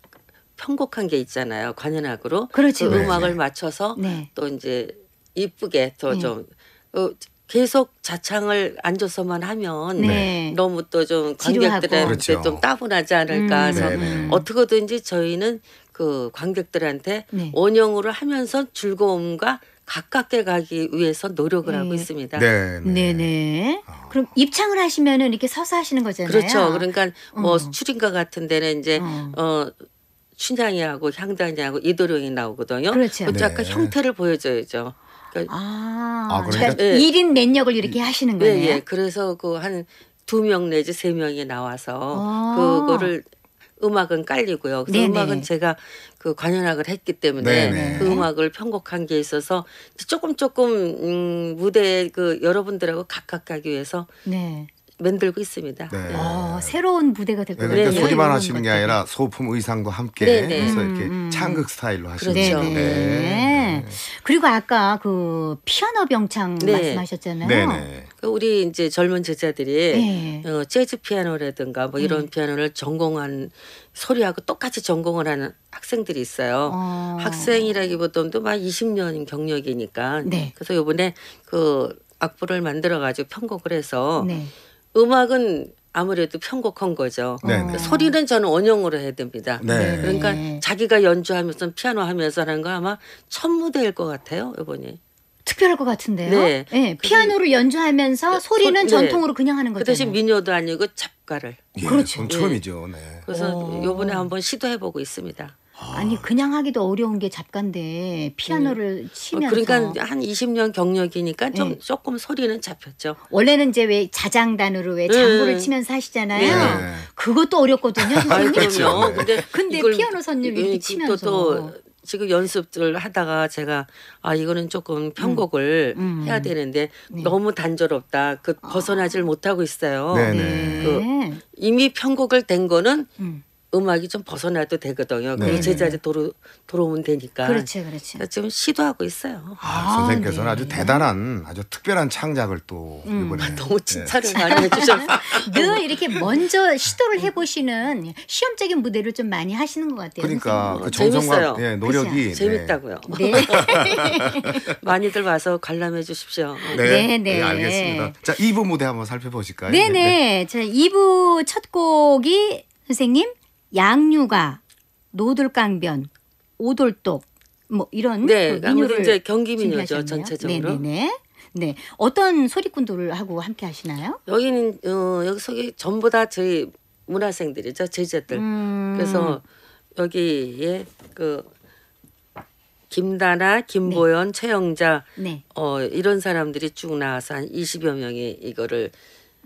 편곡한 게 있잖아요. 관현악으로 그렇지, 그 네. 음악을 네. 맞춰서 네. 또 이제 이쁘게 더좀 네. 어, 계속 자창을 안줘서만 하면 네. 너무 또 좀 관객들한테 그렇죠. 좀 따분하지 않을까 음. 해서 음. 어떻게든지 저희는 그 관객들한테 원형으로 하면서 즐거움과 가깝게 가기 위해서 노력을 네. 하고 있습니다. 네, 네. 네 어. 그럼 입창을 하시면은 이렇게 서서 하시는 거잖아요. 그렇죠. 그러니까 뭐 어. 출인가 같은 데는 이제 어, 어 춘향이하고 향단이하고 이도령이 나오거든요. 그렇죠. 그렇죠. 네. 형태를 보여줘야죠. 그러니까, 아, 아 그러니까, 그러니까 예. 1인 맨역을 이렇게 하시는 거예요. 예, 예. 그래서 그 한 두 명 내지 세 명이 나와서 아. 그거를 음악은 깔리고요. 그래서 네, 네. 음악은 제가 그 관현악을 했기 때문에 네네. 그 음악을 편곡한 게 있어서 조금 조금 음, 무대 그 여러분들하고 가깝게 하기 위해서 네. 만들고 있습니다. 네. 네. 아, 새로운 무대가 될 거예요. 네, 그러니까 소리만 네, 하시는 게 네. 아니라 소품 의상도 함께 네, 해서 이렇게 음, 음. 창극 스타일로 하시는 그렇죠. 거죠. 그렇죠. 네. 그리고 아까 그 피아노 병창 말씀하셨잖아요. 그 우리 이제 젊은 제자들이 어, 재즈 피아노라든가 뭐 이런 피아노를 전공한 소리하고 똑같이 전공을 하는 학생들이 있어요. 어. 학생이라기보다도 막 20년 경력이니까. 그래서 요번에 그 악보를 만들어 가지고 편곡을 해서 네. 음악은 아무래도 편곡한 거죠. 네네. 음. 네. 소리는 저는 원형으로 해야 됩니다. 네. 그러니까 네. 자기가 연주하면서 피아노 하면서 하는 거 아마 첫 무대일 것 같아요, 이번이. 특별할 것 같은데요. 네. 네. 피아노를 연주하면서 그 소리는 소, 네. 전통으로 네. 그냥 하는 거죠. 그 대신 민요도 아니고 잡가를. 예, 그렇죠. 처음이죠. 네. 그래서 어. 요번에 한번 시도해 보고 있습니다. 아니 그냥 하기도 어려운 게 작가인데 음. 피아노를 어, 치면서 그러니까 한 20년 경력이니까 좀 네. 조금 소리는 잡혔죠. 원래는 이제 왜 자장단으로 왜 네. 장구를 네. 치면서 하시잖아요. 네. 그것도 어렵거든요, 그렇죠. 근데, 근데 피아노 선님 예, 이렇게 치면서 또, 또 지금 연습들 하다가 제가 아 이거는 조금 편곡을 음. 음. 해야 되는데 네. 너무 단조롭다. 그 벗어나질 아. 못하고 있어요. 네그 네. 네. 이미 편곡을 된 거는 음. 음악이 좀 벗어나도 되거든요. 네. 그 제자리 도로 돌아오면 되니까. 그렇죠그렇죠 지금 시도하고 있어요. 아, 아 선생님께서는 네. 아주 대단한, 아주 특별한 창작을 또 음. 이번에 아, 너무 네. 칭찬을 네. 많이 해주셔서 늘 이렇게 먼저 시도를 해보시는 시험적인 무대를 좀 많이 하시는 것 같아요. 그러니까 그 정성과 예, 그렇죠? 노력이 네. 재밌다고요. 네. 많이들 와서 관람해 주십시오. 네, 네, 네 알겠습니다. 자, 2부 무대 한번 살펴보실까요? 네, 네. 자, 2부 첫 곡이 선생님 양육가 노들강변, 오돌독 뭐 이런 네, 그 민요를 이제 경기 민요죠 전체적으로. 네네네. 네 어떤 소리꾼들하고 을 함께 하시나요? 여기는 어, 여기 서 전부 다 저희 문화생들이죠 제자들. 음. 그래서 여기에 그 김다나, 김보연, 네. 최영자 네. 어 이런 사람들이 쭉 나와서 한 20여 명이 이거를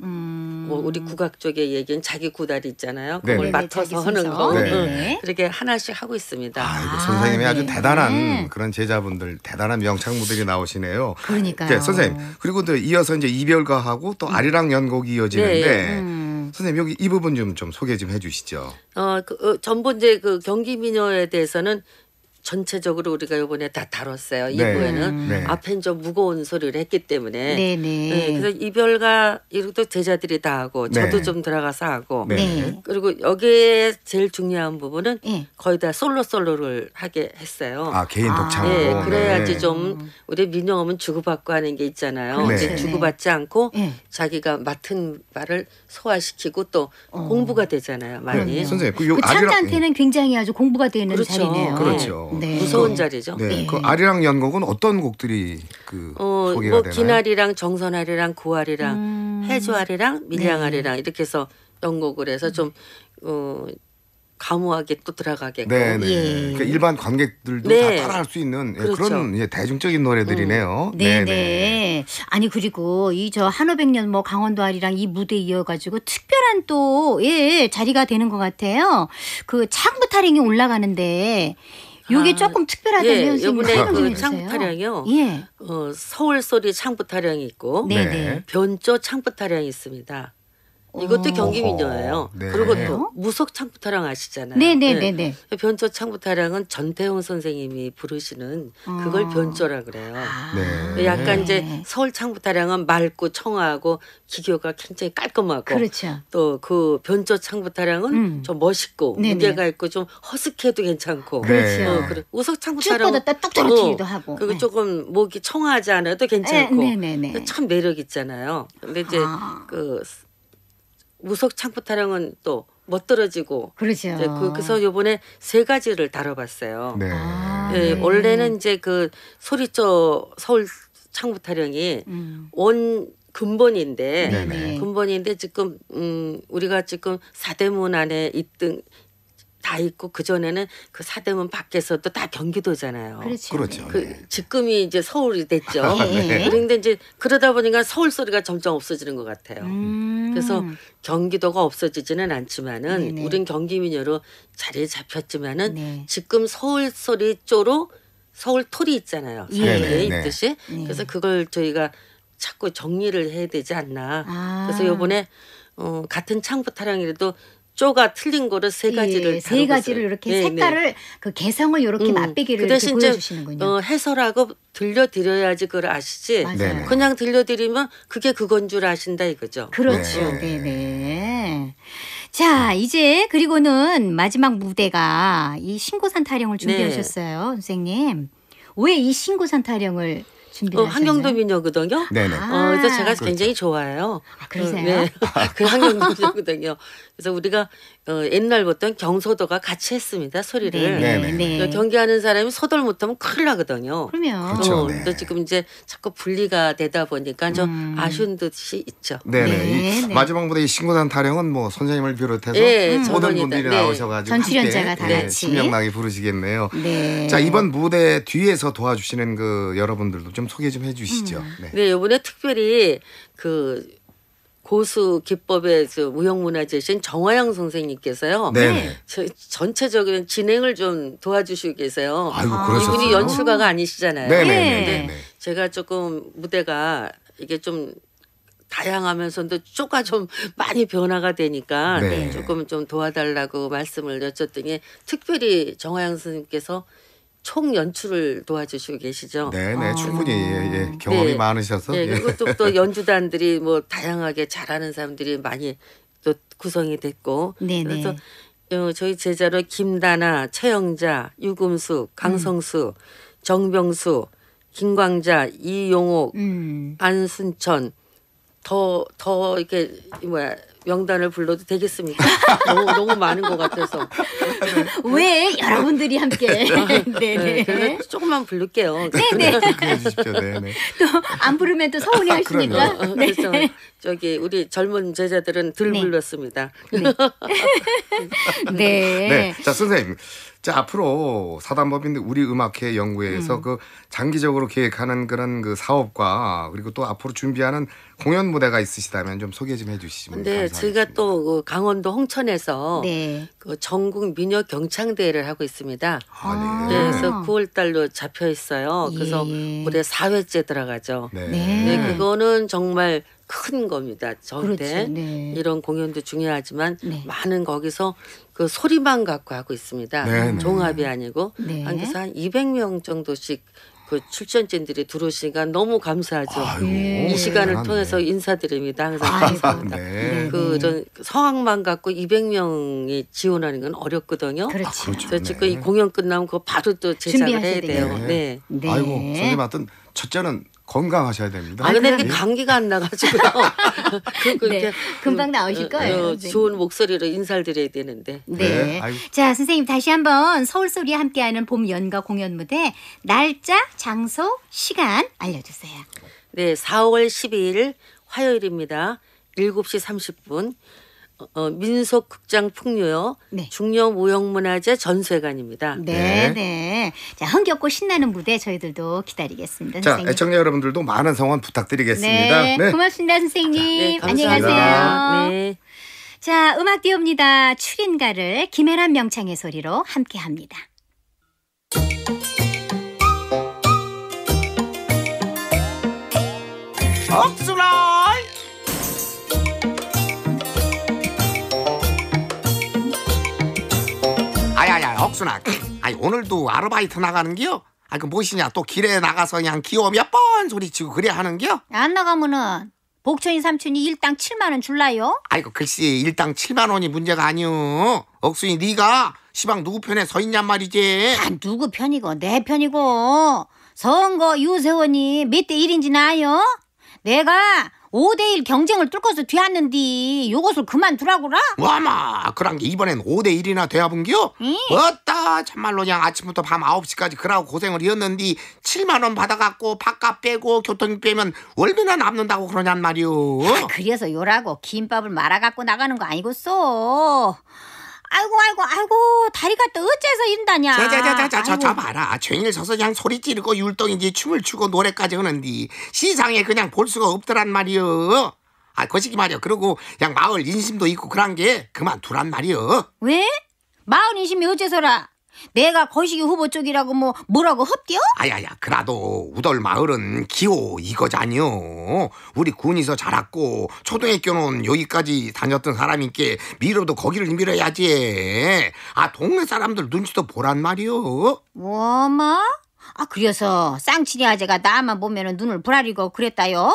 음. 뭐 우리 국악 쪽의 얘기는 자기 구달이 있잖아요. 그걸 네네. 맡아서 하는 거. 네. 네. 그렇게 하나씩 하고 있습니다. 아, 이 아, 선생님이 아, 주 네. 대단한 네. 그런 제자분들, 대단한 명창무들이 나오시네요. 그러니까요. 네, 선생님. 그리고 또 이어서 이제 이별가하고 또 음. 아리랑 연곡이 이어지는데 네, 음. 선생님 여기 이 부분 좀, 좀 소개 좀 해주시죠. 어, 그, 어, 전부 이제 그 경기 미녀에 대해서는 전체적으로 우리가 요번에 다 다뤘어요. 이부에는 네. 음. 네. 앞엔 좀 무거운 소리를 했기 때문에 네, 네. 그래서 이별과 이것도 제자들이 다 하고 네. 저도 좀 들어가서 하고 네. 그리고 여기에 제일 중요한 부분은 예. 거의 다 솔로 솔로를 하게 했어요. 아 개인 아. 독창으로. 네, 그래야지 좀 우리 민영음은 주고받고 하는 게 있잖아요. 이 주고받지 않고 예. 자기가 맡은 말을 소화시키고 또 어. 공부가 되잖아요. 많이. 선생님 그, 그 아리랑... 창자한테는 굉장히 아주 공부가 되는 그렇죠. 자리네요. 그렇죠. 네. 무서운 네. 자리죠. 네. 네. 그 아리랑 연곡은 어떤 곡들이 그 어, 뭐 소개가 뭐 되나요? 기나리랑 정선아리랑 고아리랑 음. 해주아리랑 밀양아리랑 네. 이렇게 해서 연곡을 해서 좀 어, 감호하게 또 들어가게끔. 네, 네. 예. 그러니까 일반 관객들도 네. 다 따라할 수 있는 예, 그렇죠. 그런 예, 대중적인 노래들이네요. 음. 네, 네. 네. 아니 그리고 이 저 한오백년 뭐 강원도 아리랑 이 무대 이어가지고 특별한 또 예 자리가 되는 것 같아요. 그 창부 타령이 올라가는데 요게 아, 조금 특별하다면 예, 이번에 그 창부 타령이요. 예. 어, 서울 소리 창부 타령이 있고 네. 변조 창부 타령이 있습니다. 이것도 경기민요예요. 네. 그리고 또 무속 창부타랑 아시잖아요. 네네네네. 네, 네. 네, 그 변조 창부타랑은 전태용 선생님이 부르시는 그걸 어. 아. 변조라 그래요. 아. 그 약간 이제 서울 창부타랑은 맑고 청하고 기교가 굉장히 깔끔하고 그렇죠. 또 그 변조 창부타랑은 음. 좀 멋있고 네네. 무게가 있고 좀 허스키해도 괜찮고 그렇죠. 어, 그래. 우석 창부타령 쭉뻗딱떨기도 어, 하고 그리고 조금 목이 청하지 않아도 괜찮고 참 매력 있잖아요. 근데 이제 아. 그 무속 창포 타령은 또 멋떨어지고 그러죠. 그, 래서 그 요번에 세 가지를 다뤄봤어요. 네. 아, 예, 네. 원래는 이제 그 소리쳐 서울 창부 타령이 음. 온 근본인데 네네. 근본인데 지금 음 우리가 지금 사대문 안에 있던 다 있고 그 전에는 그 사대문 밖에서도 다 경기도잖아요. 그렇죠. 그렇죠. 그 네. 직금이 이제 서울이 됐죠. 네. 네. 그런데 이제 그러다 보니까 서울 소리가 점점 없어지는 것 같아요. 음. 그래서 경기도가 없어지지는 않지만은 네네. 우린 경기민요로 자리에 잡혔지만은 네. 지금 서울 소리 쪼로 서울 토리 있잖아요. 사람들 예. 네, 네, 있듯이 그래서 그걸 저희가 자꾸 정리를 해야 되지 않나. 아. 그래서 요번에 어, 같은 창부 타령이라도 쪼가 틀린 거를 세 가지를 예, 세 가지를 이렇게 네, 네. 색깔을 네. 그 개성을 이렇게 음, 맛보기를 그 게 보여주시는군요. 어, 해설하고 들려드려야지 그걸 아시지. 맞아요. 네, 네. 그냥 들려드리면 그게 그건 줄 아신다 이거죠. 그렇죠. 네. 네. 자, 이제 그리고는 마지막 무대가 이 신고산 타령을 준비하셨어요, 선생님. 왜 이 신고산 타령을 준비를 어, 환경도 미녀거든요. 네네. 아. 어, 그래서 제가 아, 그렇죠. 굉장히 좋아해요. 아, 그러세요? 네. 그 환경도 미녀거든요. 그래서 우리가 어, 옛날부터 경소도가 같이 했습니다 소리를 네, 네, 네. 네네. 네네. 그러니까 경기하는 사람이 소돌 못하면 큰일 나거든요. 그럼요. 그렇죠. 어, 네. 또 지금 이제 자꾸 분리가 되다 보니까 좀 음. 아쉬운 듯이 있죠. 네네. 네. 이 마지막보다 이 신고단 타령은 뭐 선생님을 비롯해서 네, 모든 분들이 네. 나오셔가지고 전출연자가 다 예, 같이 신명나게 부르시겠네요. 자 이번 무대 뒤에서 도와주시는 그 여러분들도 좀 소개 좀 해주시죠. 음. 네. 이번에 특별히 그 고수 기법의 그 무형문화재신 정화영 선생님께서요. 네. 네. 저, 전체적인 진행을 좀 도와주시고 계세요. 아이고, 아. 그러셨어요? 이분이 연출가가 아니시잖아요. 네네. 네, 네, 네. 제가 조금 무대가 이게 좀 다양하면서도 쪼가 좀 많이 변화가 되니까 네. 조금 좀 도와달라고 말씀을 여쭸더니 특별히 정화영 선생님께서 총 연출을 도와주시고 계시죠. 네, 네, 아. 충분히 예, 예. 음. 경험이 네. 많으셔서. 네, 예. 그리고 또, 또 연주단들이 뭐 다양하게 잘하는 사람들이 많이 또 구성이 됐고. 네, 네, 그래서 어, 저희 제자로 김다나, 최영자, 유금수, 강성수, 음. 정병수, 김광자, 이용옥, 음. 안순천 더 더 이렇게 뭐야 명단을 불러도 되겠습니까? 너무, 너무 많은 것 같아서. 네. 왜 여러분들이 함께. 네네. 네, 네, 네. 조금만 부를게요. 네네. 네또안 부르면 또 서운해 아, 하시니까. 어, 네. 그래서 저기 우리 젊은 제자들은 들 네. 불렀습니다. 네. 네. 네. 자 선생님 자, 앞으로 사단법인 우리 음악회 연구회에서 음. 그 장기적으로 계획하는 그런 그 사업과 그리고 또 앞으로 준비하는 공연 무대가 있으시다면 좀 소개 좀 해주시면 네, 감사하겠습니다. 저희가 또 그 강원도 홍천에서 네. 그 전국 민요 경창대회를 하고 있습니다. 아, 네. 네. 그래서 9월 달로 잡혀 있어요. 그래서 예. 올해 4회째 들어가죠. 네. 네. 네. 그거는 정말 큰 겁니다. 저한테 그렇죠. 네. 이런 공연도 중요하지만 네. 많은 거기서 그 소리만 갖고 하고 있습니다. 네, 네. 종합이 아니고 네. 그래서 한 200명 정도씩 그 출전진들이 들어오시니까 너무 감사하죠. 아유, 네. 이 시간을 통해서 인사드립니다. 항상 감사합니다. 네. 네. 그런 성악만 갖고 200명이 지원하는 건 어렵거든요. 그렇죠. 아, 그렇죠. 그래서 지금 이 공연 끝나면 그거 바로 또 제작을 해야 돼요. 돼요. 네. 아이고 선생님 하여튼 첫째는 건강하셔야 됩니다. 아 근데 예. 감기가 안 나가지고요. 그, 그, 네. 금방 나오실 어, 거예요. 어, 좋은 목소리로 인사를 드려야 되는데. 네. 네. 자 선생님 다시 한번 서울소리와 함께하는 봄 연가 공연 무대 날짜, 장소, 시간 알려주세요. 네, 4월 12일 화요일입니다. 7시 30분 어, 민속극장 풍류요. 네. 중요 무형문화재 전세관입니다. 네, 네, 네, 자, 흥겹고 신나는 무대 저희들도 기다리겠습니다. 선생님. 애청자 여러분들도 많은 성원 부탁드리겠습니다. 네, 네. 고맙습니다, 선생님. 자, 네, 안녕히 가세요. 네. 자, 음악 띄웁니다. 출인가를 김혜란 명창의 소리로 함께 합니다. 억수라! 옥순아 아니 오늘도 아르바이트 나가는겨? 아이그 무엇이냐 또 길에 나가서 그냥 기어 몇번 소리치고 그래 하는겨? 안 나가면은 복천이 삼촌이 일당 7만 원 줄라요? 아이고 그 글쎄 일당 7만 원이 문제가 아니오 억순이 네가 시방 누구 편에 서 있냔 말이지 아 누구 편이고 내 편이고 선거 유세원이 몇 대1인지나요 내가 5대1 경쟁을 뚫고서 뒤왔는디 요것을 그만두라고라? 와마 그런 게 이번엔 5대1이나 되어본겨 응. 어따 참말로 그냥 아침부터 밤 9시까지 그러고 고생을 이었는디 7만원 받아갖고 밥값 빼고 교통비 빼면 얼마나 남는다고 그러냔 말이오 아, 그래서 요라고 김밥을 말아갖고 나가는 거 아니고 소 아이고 아이고 아이고 다리가 또 어째서 인다냐 자자자자자 저, 저 봐라 종일 서서 그냥 소리 지르고 율동인지 춤을 추고 노래까지 하는디 시상에 그냥 볼 수가 없더란 말이여 아 거시기 말이여 그러고 그냥 마을 인심도 있고 그런 게 그만 두란 말이여 왜? 마을 인심이 어째서라 내가 거시기 후보 쪽이라고 뭐 뭐라고 헛디요 아야야 그래도 우덜 마을은 기호 이거잖요 우리 군에서 자랐고 초등학교는 여기까지 다녔던 사람인께 밀어도 거기를 밀어야지 아 동네 사람들 눈치도 보란 말이오워마아 그래서 쌍치리 아재가 나만 보면 눈을 부라리고 그랬다요?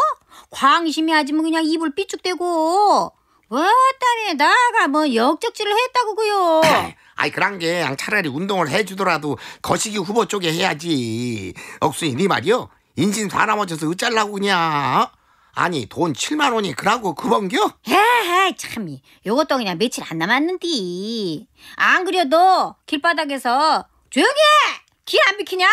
광심이 아지 뭐 그냥 입을 삐죽대고 어따니 나가 뭐 역적질을 했다고요. 아이 그런 게 차라리 운동을 해주더라도 거시기 후보 쪽에 해야지. 억순이 네 말이요. 인신사 넘어져서 어쩔라고 그냥. 어? 아니 돈 7만 원이 그라고 그번겨? 에이 참이 요것도 그냥 며칠 안 남았는디. 안 그려 도 길바닥에서 조용히 해! 길 안 비키냐?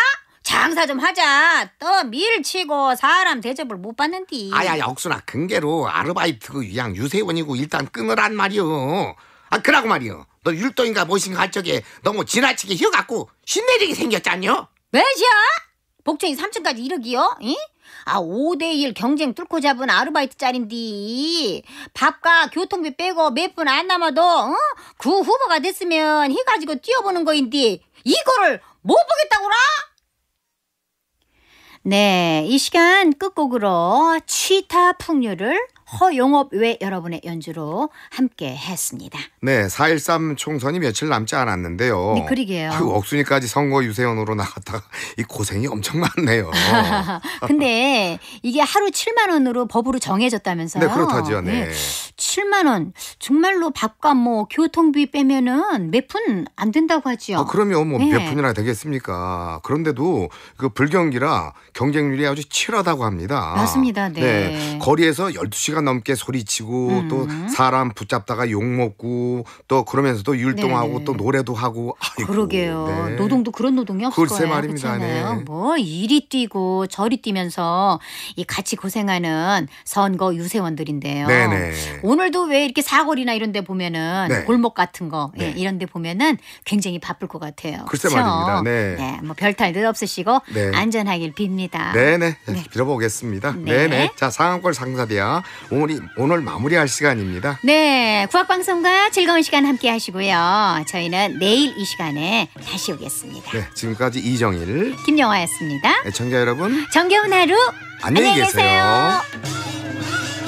장사 좀 하자. 또 밀치고 사람 대접을 못 받는디. 아야야 억수아 근계로 아르바이트 그 위양 유세원이고 일단 끊으란 말이오. 아 그러고 말이오. 너 율동인가 무엇인가 할 적에 너무 지나치게 휘어갖고 신내리게 생겼잖요왜이야 복층이 3층까지 이르기요? 응? 아, 5대1 경쟁 뚫고 잡은 아르바이트 짜린디 밥과 교통비 빼고 몇 분 안 남아도, 어? 그 후보가 됐으면 해가지고 뛰어보는 거인디. 이거를 못 보겠다고라? 네, 이 시간 끝곡으로 치타 풍류를 허용업 외 여러분의 연주로 함께 했습니다. 네, 4.13 총선이 며칠 남지 않았는데요. 네, 그러게요. 아유, 억순이까지 선거 유세원으로 나갔다가 이 고생이 엄청 많네요. 근데 이게 하루 7만 원으로 법으로 정해졌다면서요? 네, 그렇다죠. 네. 네. 예. 7만 원. 정말로 밥과 뭐 교통비 빼면은 몇푼 안 된다고 하지요. 아, 그러면 뭐몇 네. 예. 푼이나 되겠습니까? 그런데도 그 불경기라 경쟁률이 아주 치열하다고 합니다. 맞습니다. 네. 네. 거리에서 12시간 시간 넘게 소리치고 음. 또 사람 붙잡다가 욕먹고 또 그러면서 또 율동하고 네또 노래도 하고 아이고, 그러게요. 네. 노동도 그런 노동이 없을 글쎄 거예요. 말입니다. 네. 뭐 이리 뛰고 저리 뛰면서 이 같이 고생하는 선거 유세원들인데요. 네네. 네. 오늘도 왜 이렇게 사거리나 이런 데 보면은 네. 골목 같은 거 예, 네. 예, 이런 데 보면은 굉장히 바쁠 것 같아요. 글쎄 그렇 말입니다. 네. 네. 뭐 별탈 일 없으시고 네. 안전하길 빕니다. 네네. 빌어보겠습니다. 네. 네네. 자, 상암골 상사대야 오늘, 오늘 마무리할 시간입니다. 네, 국악방송과 즐거운 시간 함께 하시고요. 저희는 내일 이 시간에 다시 오겠습니다. 네, 지금까지 이정일, 김영화였습니다. 애청자 여러분, 정겨운 하루 안녕히 계세요. 안녕히 계세요.